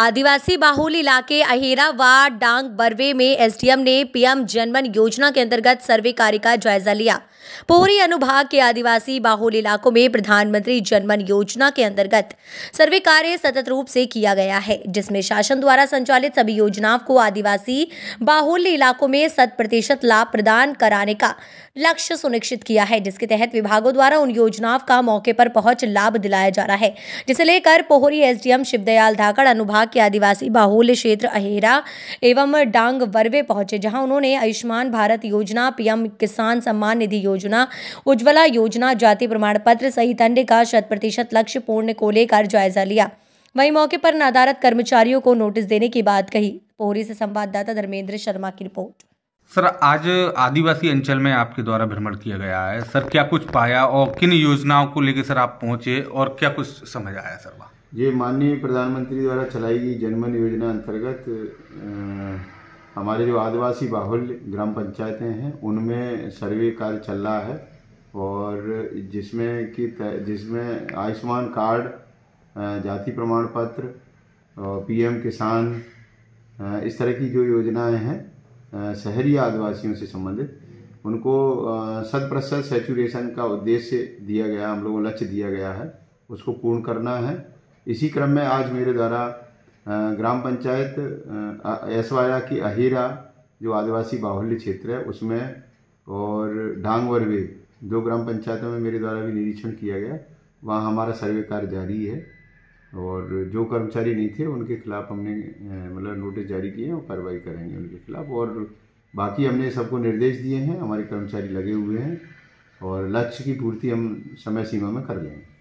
आदिवासी बाहुल इलाके अहेरा व डांग बरवे में एसडीएम ने पीएम जनमन योजना के अंतर्गत सर्वे कार्य का जायजा लिया पोहरी अनुभाग के आदिवासी बाहुल इलाकों में प्रधानमंत्री जनमन योजना के अंतर्गत सर्वे कार्य सतत रूप से किया गया है जिसमें शासन द्वारा संचालित सभी योजनाओं को आदिवासी बाहुल इलाकों में शत प्रतिशत लाभ प्रदान कराने का लक्ष्य सुनिश्चित किया है जिसके तहत विभागों द्वारा उन योजनाओं का मौके पर पहुंच लाभ दिलाया जा रहा है जिसे लेकर पोहरी एसडीएम शिवदयाल धाकड़ अनुभाग के आदिवासी बाहुल्य क्षेत्र अहेरा एवं डांग वर्वे पहुंचे जहां उन्होंने आयुष्मान भारत योजना पीएम किसान सम्मान निधि योजना उज्ज्वला योजना जाति प्रमाण पत्र सहित अन्य का शत प्रतिशत लक्ष्य पूर्ण को लेकर जायजा लिया वहीं मौके पर नदारत कर्मचारियों को नोटिस देने की बात कही पोहरी से संवाददाता धर्मेंद्र शर्मा की रिपोर्ट सर आज आदिवासी अंचल में आपके द्वारा भ्रमण किया गया है सर क्या कुछ पाया और किन योजनाओं को लेकर सर आप पहुंचे और क्या कुछ समझ आया सर वहाँ ये माननीय प्रधानमंत्री द्वारा चलाई गई जनमन योजना अंतर्गत हमारे जो आदिवासी बाहुल्य ग्राम पंचायतें हैं उनमें सर्वे कार्य चल रहा है और जिसमें कि जिसमें आयुष्मान कार्ड जाति प्रमाण पत्र पीएम किसान इस तरह की जो योजनाएं हैं शहरी आदिवासियों से संबंधित उनको शत प्रतिशत सेचुरेशन का उद्देश्य दिया गया हम लोगों लक्ष्य दिया गया है उसको पूर्ण करना है इसी क्रम में आज मेरे द्वारा ग्राम पंचायत ऐसवाया की अहिरा जो आदिवासी बाहुल्य क्षेत्र है उसमें और ढांगवरवे दो ग्राम पंचायतों में मेरे द्वारा भी निरीक्षण किया गया वहाँ हमारा सर्वे कार्य जारी है और जो कर्मचारी नहीं थे उनके खिलाफ हमने मतलब नोटिस जारी किए हैं और कार्रवाई करेंगे उनके खिलाफ और बाकी हमने सबको निर्देश दिए हैं हमारे कर्मचारी लगे हुए हैं और लक्ष्य की पूर्ति हम समय सीमा में कर लेंगे